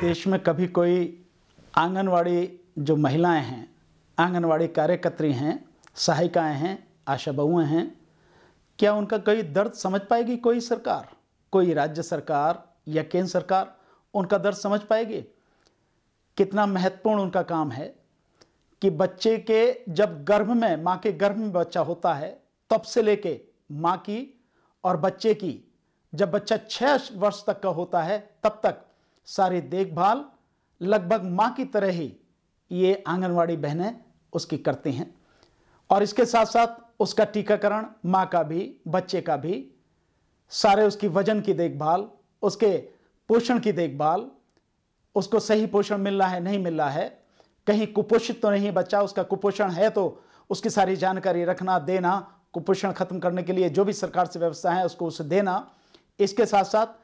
देश में कभी कोई आंगनवाड़ी जो महिलाएं हैं आंगनवाड़ी कार्यकर्त्री हैं सहायिकाएं हैं आशा बहुएँ हैं क्या उनका कोई दर्द समझ पाएगी कोई सरकार कोई राज्य सरकार या केंद्र सरकार उनका दर्द समझ पाएगी कितना महत्वपूर्ण उनका काम है कि बच्चे के जब गर्भ में माँ के गर्भ में बच्चा होता है तब से लेके माँ की और बच्चे की जब बच्चा छः वर्ष तक का होता है तब तक सारी देखभाल लगभग माँ की तरह ही ये आंगनवाड़ी बहनें उसकी करती हैं और इसके साथ साथ उसका टीकाकरण माँ का भी बच्चे का भी सारे उसकी वजन की देखभाल उसके पोषण की देखभाल उसको सही पोषण मिल रहा है नहीं मिल रहा है कहीं कुपोषित तो नहीं बच्चा उसका कुपोषण है तो उसकी सारी जानकारी रखना देना कुपोषण खत्म करने के लिए जो भी सरकार से व्यवस्था है उसको उसे देना इसके साथ साथ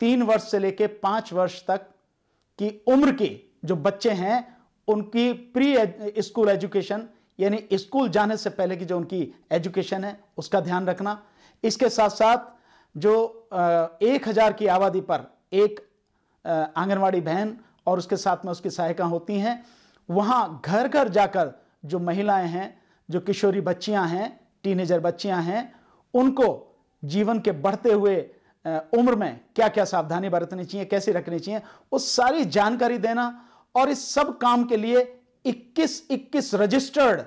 तीन वर्ष से लेकर पांच वर्ष तक की उम्र के जो बच्चे हैं उनकी प्री स्कूल एजुकेशन यानी स्कूल जाने से पहले की जो उनकी एजुकेशन है उसका ध्यान रखना इसके साथ साथ जो एक हज़ार की आबादी पर एक आंगनवाड़ी बहन और उसके साथ में उसकी सहायिका होती हैं वहाँ घर घर जाकर जो महिलाएं हैं जो किशोरी बच्चियां हैं टीनेजर बच्चियां हैं उनको जीवन के बढ़ते हुए उम्र में क्या क्या सावधानी बरतनी चाहिए कैसे रखनी चाहिए वो सारी जानकारी देना और इस सब काम के लिए 21 21 रजिस्टर्ड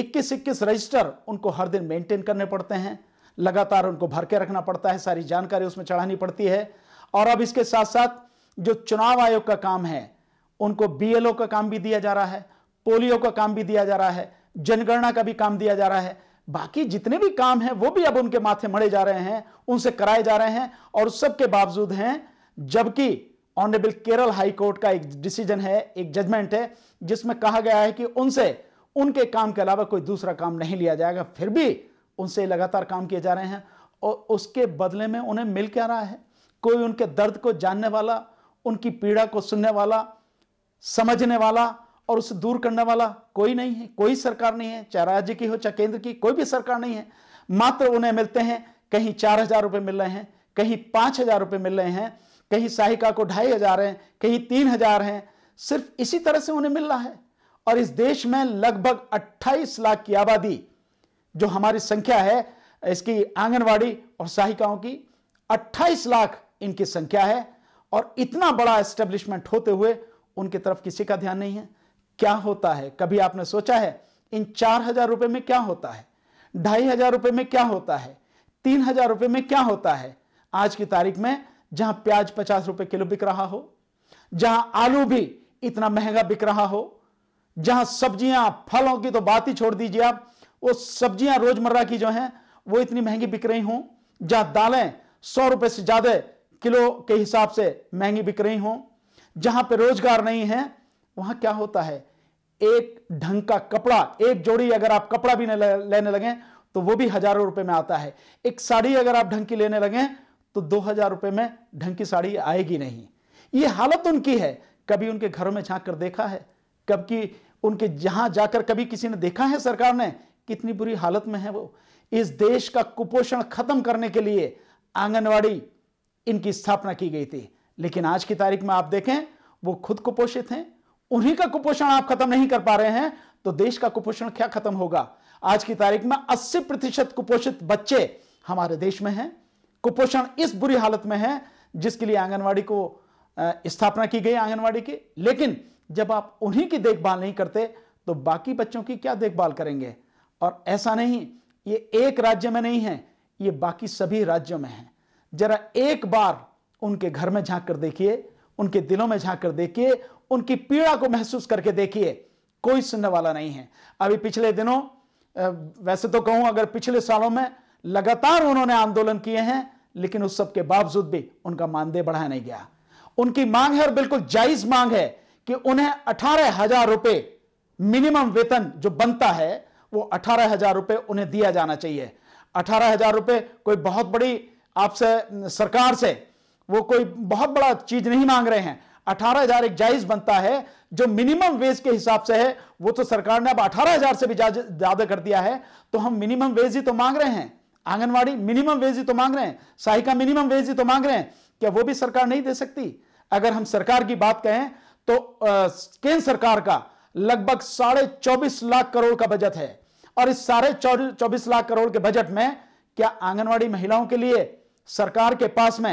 21 21 रजिस्टर उनको हर दिन मेंटेन करने पड़ते हैं लगातार उनको भर के रखना पड़ता है सारी जानकारी उसमें चढ़ानी पड़ती है और अब इसके साथ साथ जो चुनाव आयोग का काम है उनको बीएलओ का काम भी दिया जा रहा है पोलियो का काम भी दिया जा रहा है जनगणना का भी काम दिया जा रहा है बाकी जितने भी काम हैं वो भी अब उनके माथे मड़े जा रहे हैं उनसे कराए जा रहे हैं और उस सबके बावजूद हैं जबकि ऑनरेबल केरल हाई कोर्ट का एक डिसीजन है एक जजमेंट है जिसमें कहा गया है कि उनसे उनके काम के अलावा कोई दूसरा काम नहीं लिया जाएगा फिर भी उनसे लगातार काम किए जा रहे हैं और उसके बदले में उन्हें मिल क्या रहा है कोई उनके दर्द को जानने वाला उनकी पीड़ा को सुनने वाला समझने वाला और उसे दूर करने वाला कोई नहीं है कोई सरकार नहीं है चाहे राज्य की हो चाहे केंद्र की कोई भी सरकार नहीं है मात्र उन्हें मिलते हैं कहीं चार हजार रुपए मिल रहे हैं कहीं पांच हजार रुपए मिल रहे हैं कहीं सहायिका को ढाई हजार है कहीं तीन हजार है सिर्फ इसी तरह से उन्हें मिल रहा है और इस देश में लगभग 28 लाख की आबादी जो हमारी संख्या है इसकी आंगनवाड़ी और सहायिकाओं की 28 लाख इनकी संख्या है और इतना बड़ा एस्टेब्लिशमेंट होते हुए उनकी तरफ किसी का ध्यान नहीं है क्या होता है कभी आपने सोचा है इन चार हजार रुपए में क्या होता है ढाई हजार रुपए में क्या होता है तीन हजार रुपये में क्या होता है आज की तारीख में जहां प्याज पचास रुपए किलो बिक रहा हो जहां आलू भी इतना महंगा बिक रहा हो जहां सब्जियां फलों की तो बात ही छोड़ दीजिए आप वो सब्जियां रोजमर्रा की जो हैं वो इतनी महंगी बिक रही हों जहां दालें सौ रुपए से ज्यादा किलो के हिसाब से महंगी बिक रही हों जहां पर रोजगार नहीं है वहां क्या होता है एक ढंग का कपड़ा एक जोड़ी अगर आप कपड़ा भी लेने लगे तो वो भी हजारों रुपए में आता है एक साड़ी अगर आप ढंग की लेने लगे तो दो हजार रुपए में ढंग की साड़ी आएगी नहीं ये हालत उनकी है कभी उनके घरों में झांक कर देखा है कभी उनके जहां जाकर कभी किसी ने देखा है सरकार ने कितनी बुरी हालत में है वो इस देश का कुपोषण खत्म करने के लिए आंगनवाड़ी इनकी स्थापना की गई थी लेकिन आज की तारीख में आप देखें वो खुद कुपोषित हैं उन्हीं का कुपोषण आप खत्म नहीं कर पा रहे हैं तो देश का कुपोषण क्या खत्म होगा आज की तारीख में 80 प्रतिशत कुपोषित बच्चे हमारे देश में हैं कुपोषण इस बुरी हालत में है जिसके लिए आंगनवाड़ी को स्थापना की गई आंगनवाड़ी की लेकिन जब आप उन्हीं की देखभाल नहीं करते तो बाकी बच्चों की क्या देखभाल करेंगे और ऐसा नहीं ये एक राज्य में नहीं है ये बाकी सभी राज्यों में है जरा एक बार उनके घर में झांक कर देखिए उनके दिलों में झांक कर देखिए उनकी पीड़ा को महसूस करके देखिए कोई सुनने वाला नहीं है अभी पिछले दिनों वैसे तो कहूं अगर पिछले सालों में लगातार उन्होंने आंदोलन किए हैं लेकिन उस सब के बावजूद भी उनका मानदेय बढ़ाया नहीं गया उनकी मांग है और बिल्कुल जायज मांग है कि उन्हें अठारह हजार रुपए मिनिमम वेतन जो बनता है वो अठारह हजार रुपए उन्हें दिया जाना चाहिए अठारह हजार रुपए कोई बहुत बड़ी आपसे सरकार से वो कोई बहुत बड़ा चीज नहीं मांग रहे हैं अठारह हजार एक जायज बनता है जो मिनिमम वेज के हिसाब से है वो तो सरकार ने अब अठारह हजार से भी ज्यादा कर दिया है तो हम मिनिमम वेज ही तो मांग रहे हैं आंगनवाड़ी मिनिमम वेज ही तो मांग रहे हैं सहाय का मिनिमम वेज ही तो मांग रहे हैं क्या वो भी सरकार नहीं दे सकती अगर हम सरकार की बात कहें तो केंद्र सरकार का लगभग साढ़े चौबीस लाख करोड़ का बजट है और इस साढ़े चौबीस लाख करोड़ के बजट में क्या आंगनवाड़ी महिलाओं के लिए सरकार के पास में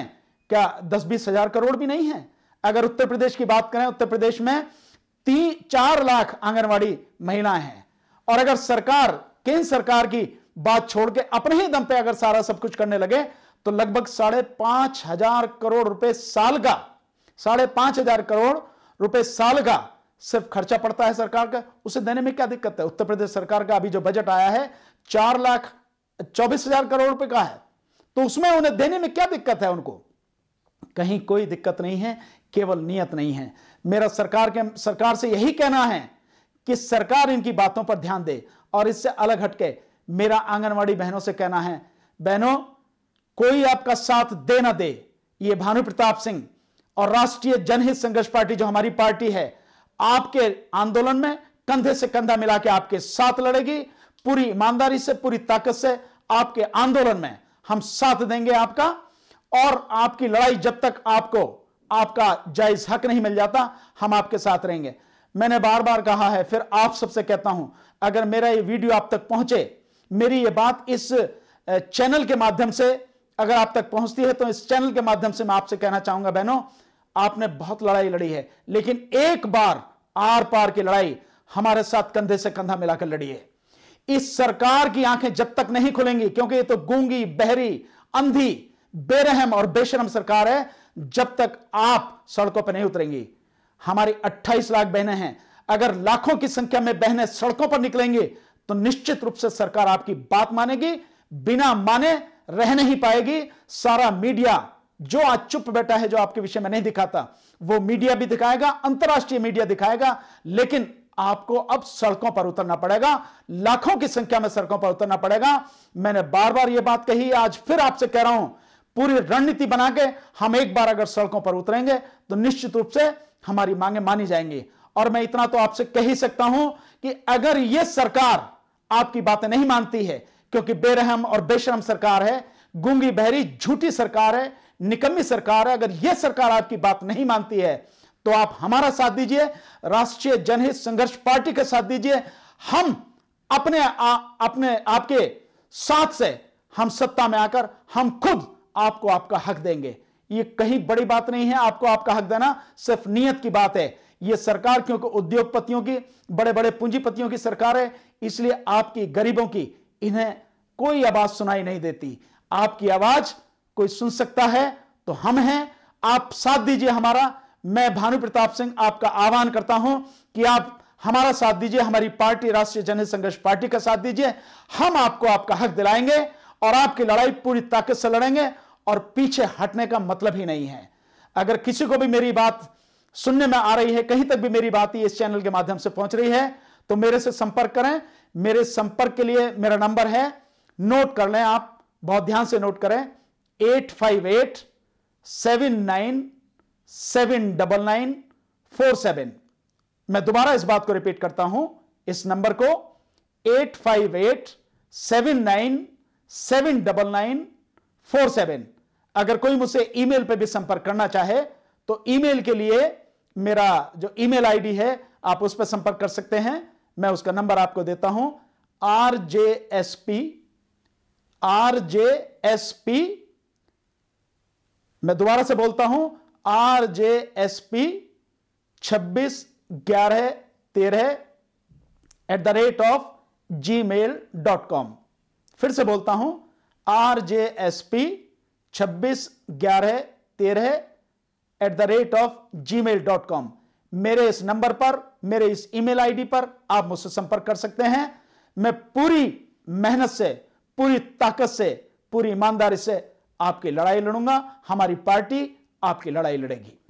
क्या दस बीस हजार करोड़ भी नहीं है अगर उत्तर प्रदेश की बात करें उत्तर प्रदेश में तीन चार लाख आंगनवाड़ी महिलाएं हैं और अगर सरकार केंद्र सरकार की बात छोड़ के अपने ही दम पे अगर सारा सब कुछ करने लगे तो लगभग साढ़े पांच हजार करोड़ रुपए साल का साढ़े पांच हजार करोड़ रुपए साल का सिर्फ खर्चा पड़ता है सरकार का उसे देने में क्या दिक्कत है उत्तर प्रदेश सरकार का अभी जो बजट आया है चार लाख चौबीस हजार करोड़ रुपए का है तो उसमें उन्हें देने में क्या दिक्कत है उनको कहीं कोई दिक्कत नहीं है केवल नियत नहीं है मेरा सरकार के सरकार से यही कहना है कि सरकार इनकी बातों पर ध्यान दे और इससे अलग हटके मेरा आंगनवाड़ी बहनों से कहना है बहनों कोई आपका साथ दे ना दे ये भानु प्रताप सिंह और राष्ट्रीय जनहित संघर्ष पार्टी जो हमारी पार्टी है आपके आंदोलन में कंधे से कंधा मिला के आपके साथ लड़ेगी पूरी ईमानदारी से पूरी ताकत से आपके आंदोलन में हम साथ देंगे आपका और आपकी लड़ाई जब तक आपको आपका जायज हक नहीं मिल जाता हम आपके साथ रहेंगे मैंने बार बार कहा है फिर आप सबसे कहता हूं अगर मेरा ये वीडियो आप तक पहुंचे मेरी ये बात इस चैनल के माध्यम से अगर आप तक पहुंचती है तो इस चैनल के माध्यम से मैं आपसे कहना चाहूंगा बहनों आपने बहुत लड़ाई लड़ी है लेकिन एक बार आर पार की लड़ाई हमारे साथ कंधे से कंधा मिलाकर लड़ी है इस सरकार की आंखें जब तक नहीं खुलेंगी क्योंकि ये तो गूंगी बहरी अंधी बेरहम और बेशरम सरकार है जब तक आप सड़कों पर नहीं उतरेंगी हमारी 28 लाख बहनें हैं अगर लाखों की संख्या में बहनें सड़कों पर निकलेंगी तो निश्चित रूप से सरकार आपकी बात मानेगी बिना माने रह नहीं पाएगी सारा मीडिया जो आज चुप बैठा है जो आपके विषय में नहीं दिखाता वो मीडिया भी दिखाएगा अंतर्राष्ट्रीय मीडिया दिखाएगा लेकिन आपको अब सड़कों पर उतरना पड़ेगा लाखों की संख्या में सड़कों पर उतरना पड़ेगा मैंने बार बार यह बात कही आज फिर आपसे कह रहा हूं पूरी रणनीति बना के हम एक बार अगर सड़कों पर उतरेंगे तो निश्चित रूप से हमारी मांगे मानी जाएंगी और मैं इतना तो आपसे कह ही सकता हूं कि अगर यह सरकार आपकी बातें नहीं मानती है क्योंकि बेरहम और बेशरम सरकार है गूंगी बहरी झूठी सरकार है निकम्मी सरकार है अगर यह सरकार आपकी बात नहीं मानती है तो आप हमारा साथ दीजिए राष्ट्रीय जनहित संघर्ष पार्टी का साथ दीजिए हम अपने आ, अपने आपके साथ से हम सत्ता में आकर हम खुद आपको आपका हक देंगे ये कहीं बड़ी बात नहीं है आपको आपका हक देना सिर्फ नियत की बात है ये सरकार क्योंकि उद्योगपतियों की बड़े बड़े पूंजीपतियों की सरकार है इसलिए आपकी गरीबों की इन्हें कोई आवाज सुनाई नहीं देती आपकी आवाज कोई सुन सकता है तो हम हैं आप साथ दीजिए हमारा मैं भानु प्रताप सिंह आपका आह्वान करता हूं कि आप हमारा साथ दीजिए हमारी पार्टी राष्ट्रीय जन संघर्ष पार्टी का साथ दीजिए हम आपको आपका हक दिलाएंगे और आपकी लड़ाई पूरी ताकत से लड़ेंगे और पीछे हटने का मतलब ही नहीं है अगर किसी को भी मेरी बात सुनने में आ रही है कहीं तक भी मेरी बात इस चैनल के माध्यम से पहुंच रही है तो मेरे से संपर्क करें मेरे संपर्क के लिए मेरा नंबर है नोट कर लें आप बहुत ध्यान से नोट करें eight five eight seven nine seven double nine four seven मैं दोबारा इस बात को रिपीट करता हूं इस नंबर को eight five eight seven nine seven double nine four seven अगर कोई मुझसे ईमेल पर भी संपर्क करना चाहे तो ईमेल के लिए मेरा जो ईमेल आईडी है आप उस पर संपर्क कर सकते हैं मैं उसका नंबर आपको देता हूं R J S P R J S P मैं दोबारा से बोलता हूं आर जे एस पी छब्बीस ग्यारह तेरह at the rate of Gmail dot com फिर से बोलता हूं आर जे एस पी छब्बीस ग्यारह तेरह at the rate of Gmail dot com मेरे इस नंबर पर मेरे इस ईमेल आईडी पर आप मुझसे संपर्क कर सकते हैं मैं पूरी मेहनत से पूरी ताकत से पूरी ईमानदारी से आपकी लड़ाई लड़ूंगा हमारी पार्टी आपकी लड़ाई लड़ेगी